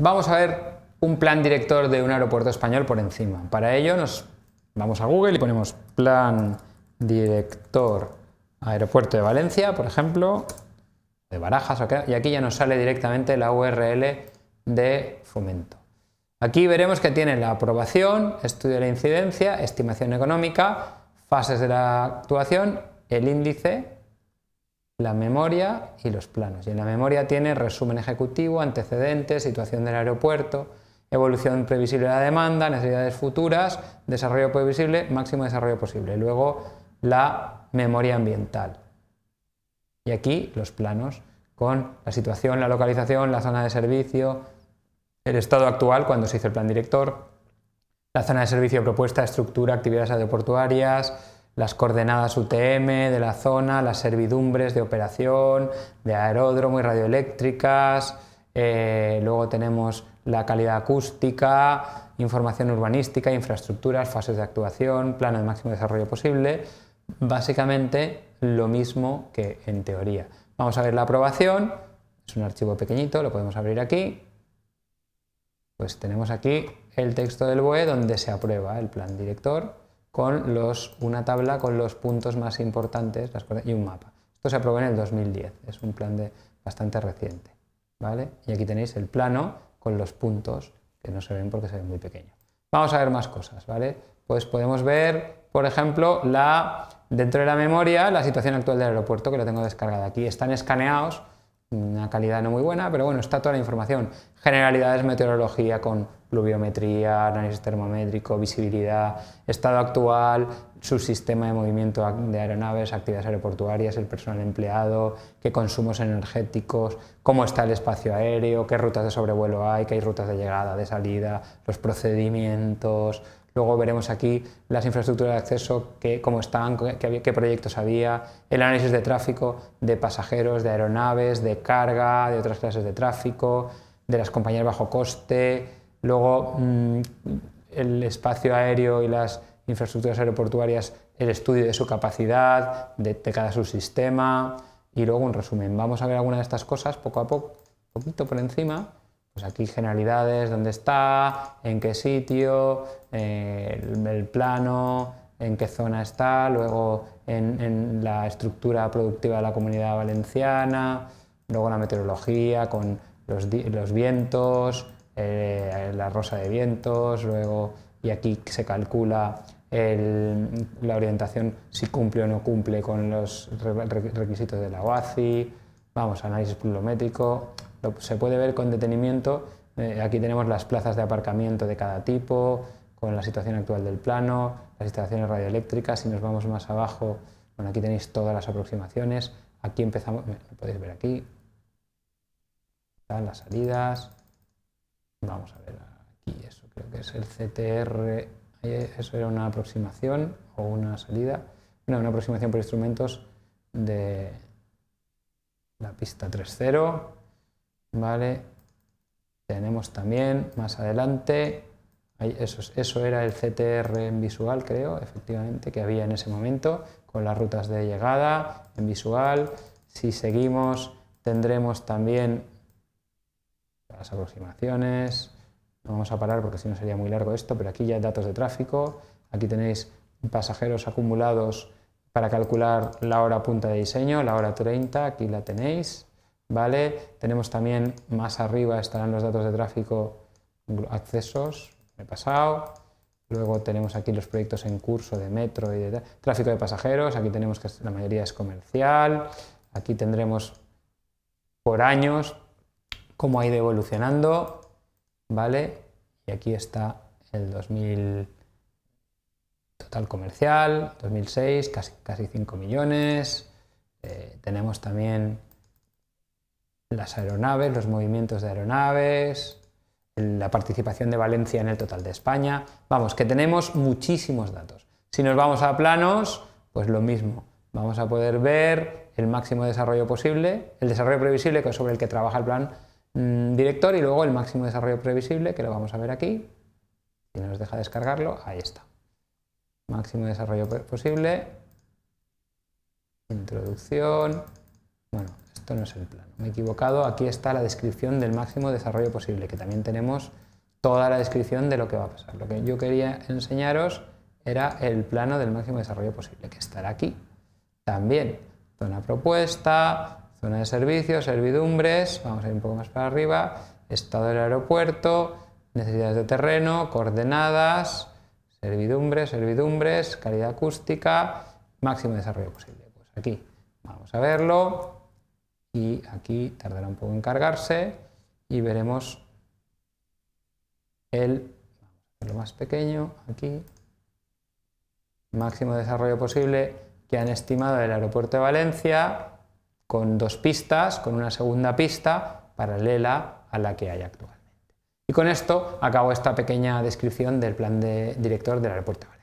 Vamos a ver un plan director de un aeropuerto español por encima. Para ello nos vamos a Google y ponemos plan director aeropuerto de Valencia, por ejemplo, de Barajas, y aquí ya nos sale directamente la URL de fomento. Aquí veremos que tiene la aprobación, estudio de la incidencia, estimación económica, fases de la actuación, el índice la memoria y los planos. Y en la memoria tiene resumen ejecutivo, antecedentes, situación del aeropuerto, evolución previsible de la demanda, necesidades futuras, desarrollo previsible, máximo desarrollo posible. Luego la memoria ambiental. Y aquí los planos con la situación, la localización, la zona de servicio, el estado actual cuando se hizo el plan director, la zona de servicio propuesta, estructura, actividades aeroportuarias, las coordenadas UTM de la zona, las servidumbres de operación, de aeródromo y radioeléctricas, eh, luego tenemos la calidad acústica, información urbanística, infraestructuras, fases de actuación, plano de máximo desarrollo posible, básicamente lo mismo que en teoría. Vamos a ver la aprobación, es un archivo pequeñito, lo podemos abrir aquí, pues tenemos aquí el texto del BOE donde se aprueba el plan director con los, una tabla con los puntos más importantes y un mapa. Esto se aprobó en el 2010, es un plan de, bastante reciente. ¿vale? Y aquí tenéis el plano con los puntos que no se ven porque se ven muy pequeños. Vamos a ver más cosas, ¿vale? Pues podemos ver, por ejemplo, la, dentro de la memoria, la situación actual del aeropuerto, que lo tengo descargada aquí. Están escaneados, una calidad no muy buena, pero bueno, está toda la información. Generalidades, meteorología con pluviometría, análisis termométrico, visibilidad, estado actual, su sistema de movimiento de aeronaves, actividades aeroportuarias, el personal empleado, qué consumos energéticos, cómo está el espacio aéreo, qué rutas de sobrevuelo hay, qué hay rutas de llegada, de salida, los procedimientos. Luego veremos aquí las infraestructuras de acceso, cómo están, qué, qué proyectos había, el análisis de tráfico de pasajeros, de aeronaves, de carga, de otras clases de tráfico, de las compañías bajo coste, Luego, mm, el espacio aéreo y las infraestructuras aeroportuarias, el estudio de su capacidad, de, cada subsistema, y luego un resumen. Vamos a ver algunas de estas cosas poco a poco, poquito por encima. Pues aquí generalidades, dónde está, en qué sitio, eh, el, plano, en qué zona está, luego en, la estructura productiva de la comunidad valenciana, luego la meteorología con los vientos, eh, la rosa de vientos, luego, y aquí se calcula la orientación si cumple o no cumple con los requisitos de la OACI, vamos, análisis plurométrico. se puede ver con detenimiento, eh, aquí tenemos las plazas de aparcamiento de cada tipo, con la situación actual del plano, las instalaciones radioeléctricas, si nos vamos más abajo, bueno, aquí tenéis todas las aproximaciones, aquí empezamos, eh, podéis ver aquí, están las salidas, Vamos a ver aquí eso, creo que es el CTR. Eso era una aproximación o una salida. una aproximación por instrumentos de la pista 3.0. Vale. Tenemos también más adelante. Eso, eso era el CTR en visual, creo, efectivamente, que había en ese momento, con las rutas de llegada en visual. Si seguimos, tendremos también las aproximaciones. No vamos a parar porque si no sería muy largo esto, pero aquí ya datos de tráfico. Aquí tenéis pasajeros acumulados para calcular la hora punta de diseño, la hora 30, aquí la tenéis. ¿Vale? Tenemos también más arriba estarán los datos de tráfico, accesos, me he pasado. Luego tenemos aquí los proyectos en curso de metro y de tráfico de pasajeros. Aquí tenemos que la mayoría es comercial. Aquí tendremos por años, cómo ha ido evolucionando, ¿vale? Y aquí está el 2000 total comercial, 2006, casi, casi 5 millones. Eh, tenemos también las aeronaves, los movimientos de aeronaves, la participación de Valencia en el total de España. Vamos, que tenemos muchísimos datos. Si nos vamos a planos, pues lo mismo. Vamos a poder ver el máximo desarrollo posible, el desarrollo previsible que sobre el que trabaja el plan Mm, director y luego el máximo desarrollo previsible, que lo vamos a ver aquí. Si nos deja descargarlo, ahí está. Máximo desarrollo posible. Introducción. Bueno, esto no es el plano. Me he equivocado. Aquí está la descripción del máximo desarrollo posible, que también tenemos toda la descripción de lo que va a pasar. Lo que yo quería enseñaros era el plano del máximo desarrollo posible, que estará aquí. También zona propuesta, zona de servicios, servidumbres, vamos a ir un poco más para arriba, estado del aeropuerto, necesidades de terreno, coordenadas, servidumbres, servidumbres, calidad acústica, máximo desarrollo posible. Pues aquí vamos a verlo y aquí tardará un poco en cargarse y veremos el lo más pequeño aquí máximo desarrollo posible que han estimado del aeropuerto de Valencia con dos pistas, con una segunda pista paralela a la que hay actualmente. Y con esto acabo esta pequeña descripción del plan de director del aeropuerto.